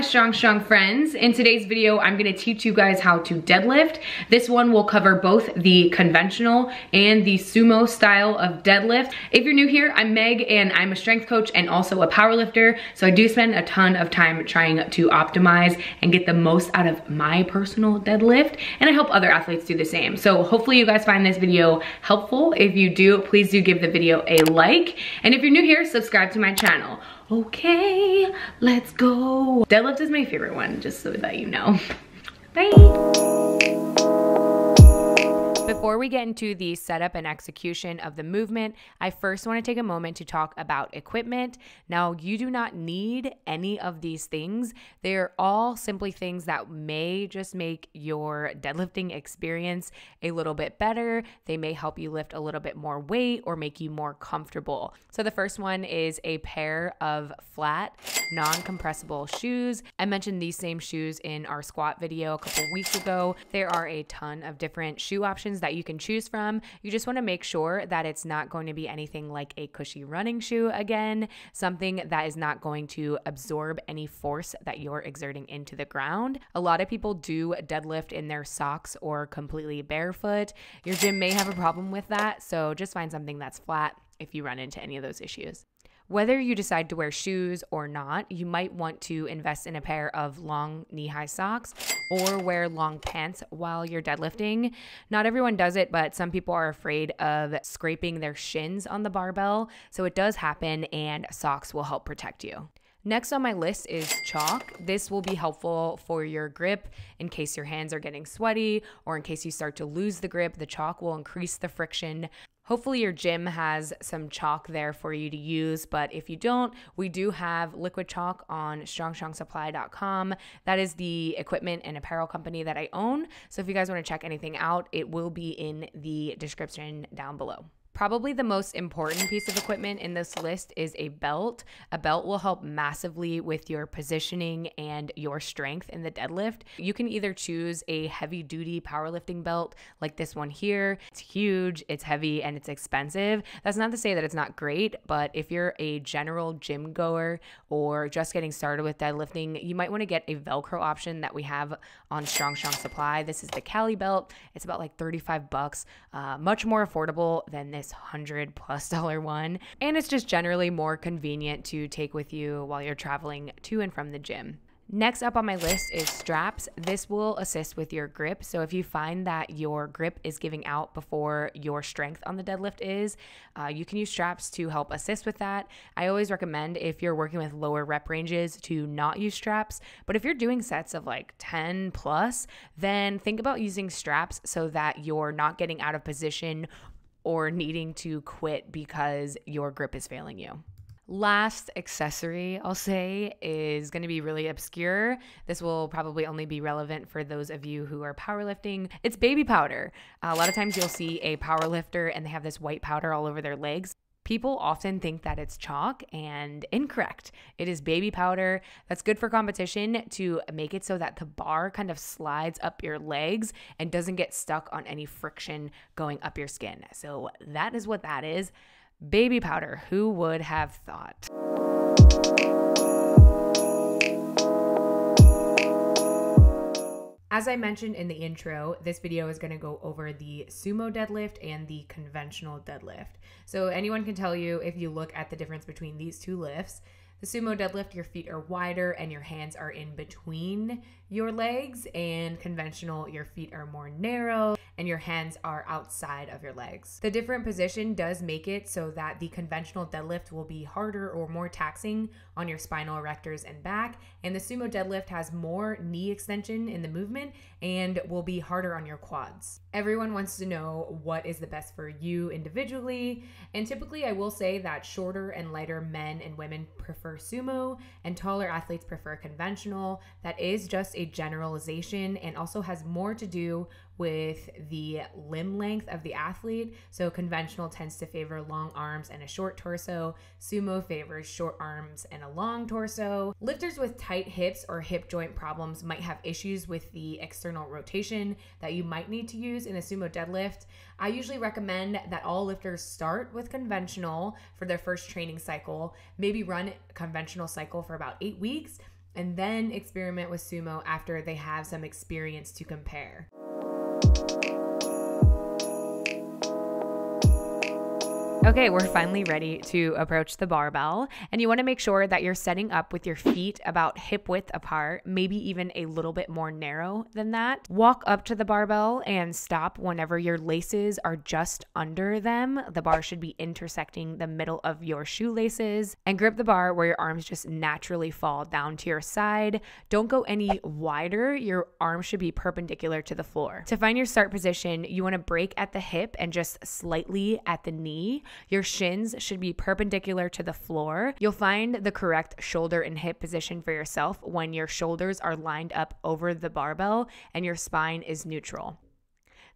my strong strong friends in today's video i'm going to teach you guys how to deadlift this one will cover both the conventional and the sumo style of deadlift if you're new here i'm meg and i'm a strength coach and also a power lifter so i do spend a ton of time trying to optimize and get the most out of my personal deadlift and i help other athletes do the same so hopefully you guys find this video helpful if you do please do give the video a like and if you're new here subscribe to my channel okay, let's go. Deadlift is my favorite one, just so that you know. Bye. Before we get into the setup and execution of the movement, I first want to take a moment to talk about equipment. Now, you do not need any of these things. They are all simply things that may just make your deadlifting experience a little bit better. They may help you lift a little bit more weight or make you more comfortable. So, the first one is a pair of flat, non compressible shoes. I mentioned these same shoes in our squat video a couple weeks ago. There are a ton of different shoe options that you you can choose from. You just want to make sure that it's not going to be anything like a cushy running shoe again, something that is not going to absorb any force that you're exerting into the ground. A lot of people do deadlift in their socks or completely barefoot. Your gym may have a problem with that, so just find something that's flat if you run into any of those issues. Whether you decide to wear shoes or not, you might want to invest in a pair of long knee high socks or wear long pants while you're deadlifting. Not everyone does it, but some people are afraid of scraping their shins on the barbell. So it does happen, and socks will help protect you. Next on my list is chalk. This will be helpful for your grip in case your hands are getting sweaty or in case you start to lose the grip. The chalk will increase the friction Hopefully, your gym has some chalk there for you to use, but if you don't, we do have liquid chalk on strongstrongsupply.com. That is the equipment and apparel company that I own. So if you guys want to check anything out, it will be in the description down below. Probably the most important piece of equipment in this list is a belt. A belt will help massively with your positioning and your strength in the deadlift. You can either choose a heavy duty powerlifting belt like this one here. It's huge, it's heavy, and it's expensive. That's not to say that it's not great, but if you're a general gym goer or just getting started with deadlifting, you might want to get a Velcro option that we have on Strong Strong Supply. This is the Cali belt. It's about like 35 bucks, uh, much more affordable than this hundred plus dollar one. And it's just generally more convenient to take with you while you're traveling to and from the gym. Next up on my list is straps. This will assist with your grip. So if you find that your grip is giving out before your strength on the deadlift is, uh, you can use straps to help assist with that. I always recommend if you're working with lower rep ranges to not use straps. But if you're doing sets of like 10 plus, then think about using straps so that you're not getting out of position or needing to quit because your grip is failing you. Last accessory I'll say is going to be really obscure. This will probably only be relevant for those of you who are powerlifting. It's baby powder. A lot of times you'll see a powerlifter and they have this white powder all over their legs. People often think that it's chalk and incorrect. It is baby powder that's good for competition to make it so that the bar kind of slides up your legs and doesn't get stuck on any friction going up your skin. So that is what that is. Baby powder, who would have thought? As I mentioned in the intro, this video is going to go over the sumo deadlift and the conventional deadlift. So anyone can tell you if you look at the difference between these two lifts. The sumo deadlift, your feet are wider and your hands are in between your legs, and conventional, your feet are more narrow and your hands are outside of your legs. The different position does make it so that the conventional deadlift will be harder or more taxing on your spinal erectors and back, and the sumo deadlift has more knee extension in the movement and will be harder on your quads. Everyone wants to know what is the best for you individually, and typically I will say that shorter and lighter men and women prefer sumo and taller athletes prefer conventional. That is just a generalization and also has more to do with the limb length of the athlete. So conventional tends to favor long arms and a short torso. Sumo favors short arms and a long torso. Lifters with tight hips or hip joint problems might have issues with the external rotation that you might need to use in a sumo deadlift. I usually recommend that all lifters start with conventional for their first training cycle, maybe run conventional cycle for about eight weeks, and then experiment with sumo after they have some experience to compare you. Okay, we're finally ready to approach the barbell. And you wanna make sure that you're setting up with your feet about hip width apart, maybe even a little bit more narrow than that. Walk up to the barbell and stop whenever your laces are just under them. The bar should be intersecting the middle of your shoelaces. And grip the bar where your arms just naturally fall down to your side. Don't go any wider. Your arms should be perpendicular to the floor. To find your start position, you wanna break at the hip and just slightly at the knee. Your shins should be perpendicular to the floor. You'll find the correct shoulder and hip position for yourself when your shoulders are lined up over the barbell and your spine is neutral.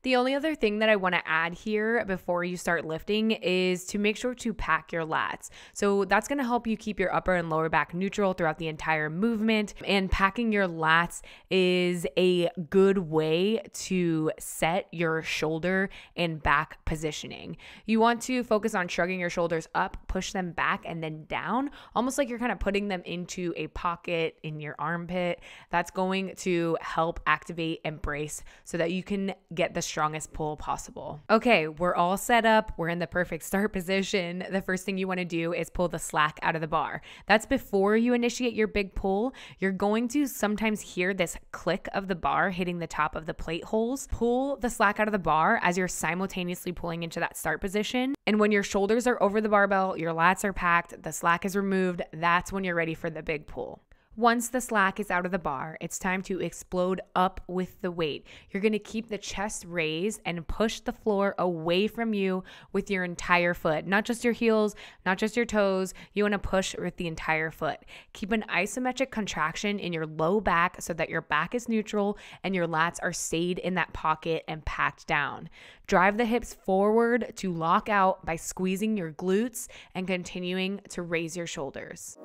The only other thing that I want to add here before you start lifting is to make sure to pack your lats. So that's going to help you keep your upper and lower back neutral throughout the entire movement. And packing your lats is a good way to set your shoulder and back positioning. You want to focus on shrugging your shoulders up, push them back, and then down, almost like you're kind of putting them into a pocket in your armpit. That's going to help activate and brace so that you can get the strongest pull possible. Okay, we're all set up. We're in the perfect start position. The first thing you want to do is pull the slack out of the bar. That's before you initiate your big pull. You're going to sometimes hear this click of the bar hitting the top of the plate holes. Pull the slack out of the bar as you're simultaneously pulling into that start position. And when your shoulders are over the barbell, your lats are packed, the slack is removed, that's when you're ready for the big pull. Once the slack is out of the bar, it's time to explode up with the weight. You're gonna keep the chest raised and push the floor away from you with your entire foot, not just your heels, not just your toes. You wanna push with the entire foot. Keep an isometric contraction in your low back so that your back is neutral and your lats are stayed in that pocket and packed down. Drive the hips forward to lock out by squeezing your glutes and continuing to raise your shoulders.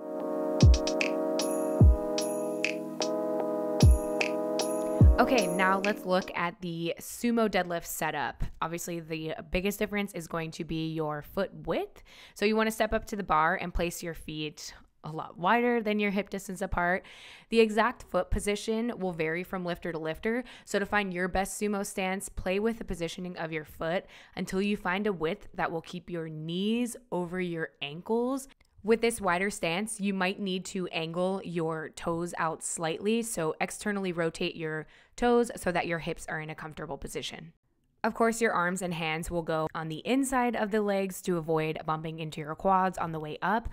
Okay, now let's look at the sumo deadlift setup. Obviously, the biggest difference is going to be your foot width. So you want to step up to the bar and place your feet a lot wider than your hip distance apart. The exact foot position will vary from lifter to lifter, so to find your best sumo stance, play with the positioning of your foot until you find a width that will keep your knees over your ankles with this wider stance, you might need to angle your toes out slightly, so externally rotate your toes so that your hips are in a comfortable position. Of course, your arms and hands will go on the inside of the legs to avoid bumping into your quads on the way up,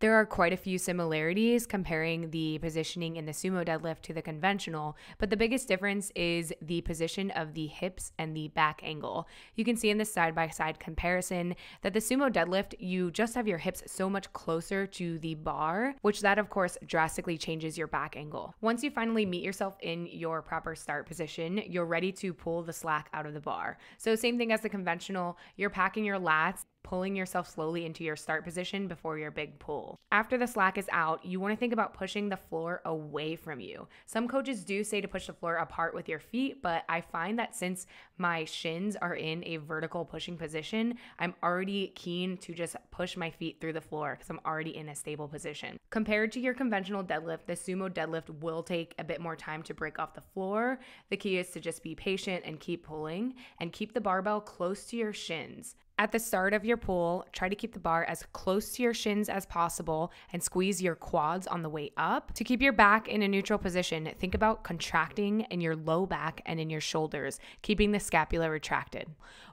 there are quite a few similarities comparing the positioning in the sumo deadlift to the conventional, but the biggest difference is the position of the hips and the back angle. You can see in this side by side comparison that the sumo deadlift, you just have your hips so much closer to the bar, which that of course drastically changes your back angle. Once you finally meet yourself in your proper start position, you're ready to pull the slack out of the bar. So, same thing as the conventional, you're packing your lats pulling yourself slowly into your start position before your big pull. After the slack is out, you want to think about pushing the floor away from you. Some coaches do say to push the floor apart with your feet, but I find that since my shins are in a vertical pushing position, I'm already keen to just push my feet through the floor because I'm already in a stable position. Compared to your conventional deadlift, the sumo deadlift will take a bit more time to break off the floor. The key is to just be patient and keep pulling and keep the barbell close to your shins. At the start of your pull, try to keep the bar as close to your shins as possible and squeeze your quads on the way up. To keep your back in a neutral position, think about contracting in your low back and in your shoulders, keeping the scapula retracted.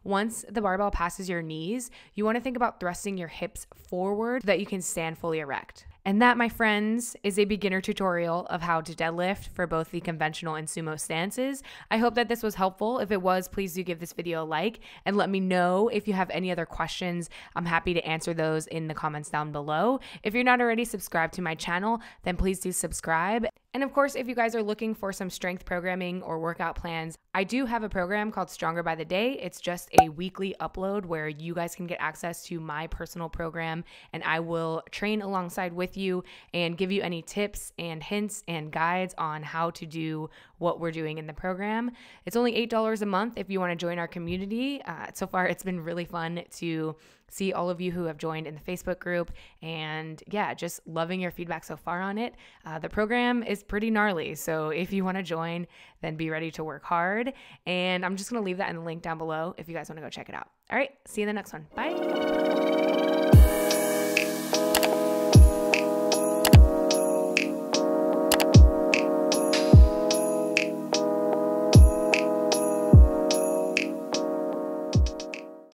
Once the barbell passes your knees, you want to think about thrusting your hips forward so that you can stand fully erect. And that, my friends, is a beginner tutorial of how to deadlift for both the conventional and sumo stances. I hope that this was helpful. If it was, please do give this video a like and let me know if you have any other questions. I'm happy to answer those in the comments down below. If you're not already subscribed to my channel, then please do subscribe. And of course, if you guys are looking for some strength programming or workout plans, I do have a program called Stronger by the Day. It's just a weekly upload where you guys can get access to my personal program and I will train alongside with you and give you any tips and hints and guides on how to do what we're doing in the program. It's only $8 a month if you want to join our community. Uh, so far, it's been really fun to see all of you who have joined in the Facebook group. And yeah, just loving your feedback so far on it. Uh, the program is pretty gnarly. So if you want to join, then be ready to work hard. And I'm just going to leave that in the link down below if you guys want to go check it out. All right, see you in the next one. Bye.